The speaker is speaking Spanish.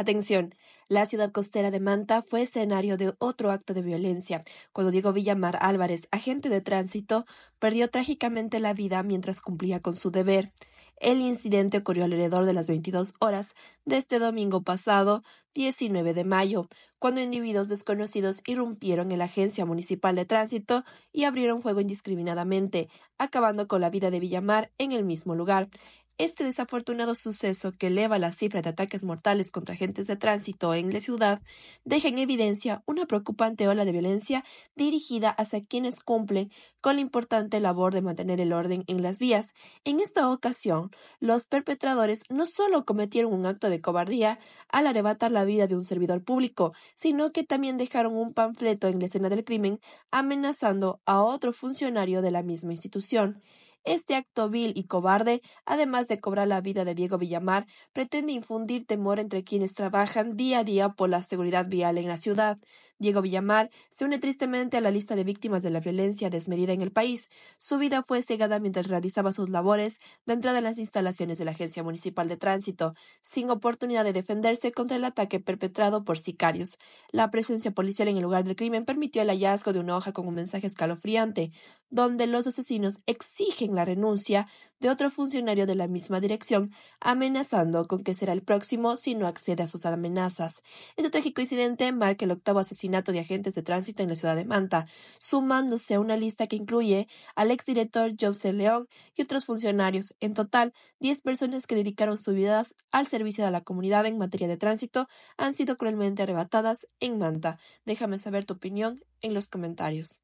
Atención, la ciudad costera de Manta fue escenario de otro acto de violencia, cuando Diego Villamar Álvarez, agente de tránsito, perdió trágicamente la vida mientras cumplía con su deber. El incidente ocurrió alrededor de las 22 horas de este domingo pasado, 19 de mayo, cuando individuos desconocidos irrumpieron en la Agencia Municipal de Tránsito y abrieron fuego indiscriminadamente, acabando con la vida de Villamar en el mismo lugar. Este desafortunado suceso, que eleva la cifra de ataques mortales contra agentes de tránsito en la ciudad, deja en evidencia una preocupante ola de violencia dirigida hacia quienes cumplen con la importante labor de mantener el orden en las vías. En esta ocasión, los perpetradores no solo cometieron un acto de cobardía al arrebatar la vida de un servidor público, sino que también dejaron un panfleto en la escena del crimen amenazando a otro funcionario de la misma institución. Este acto vil y cobarde, además de cobrar la vida de Diego Villamar, pretende infundir temor entre quienes trabajan día a día por la seguridad vial en la ciudad. Diego Villamar se une tristemente a la lista de víctimas de la violencia desmedida en el país. Su vida fue cegada mientras realizaba sus labores dentro de las instalaciones de la Agencia Municipal de Tránsito, sin oportunidad de defenderse contra el ataque perpetrado por sicarios. La presencia policial en el lugar del crimen permitió el hallazgo de una hoja con un mensaje escalofriante donde los asesinos exigen la renuncia de otro funcionario de la misma dirección, amenazando con que será el próximo si no accede a sus amenazas. Este trágico incidente marca el octavo asesinato de agentes de tránsito en la ciudad de Manta, sumándose a una lista que incluye al exdirector Jobse León y otros funcionarios, en total, 10 personas que dedicaron su vida al servicio de la comunidad en materia de tránsito han sido cruelmente arrebatadas en Manta. Déjame saber tu opinión en los comentarios.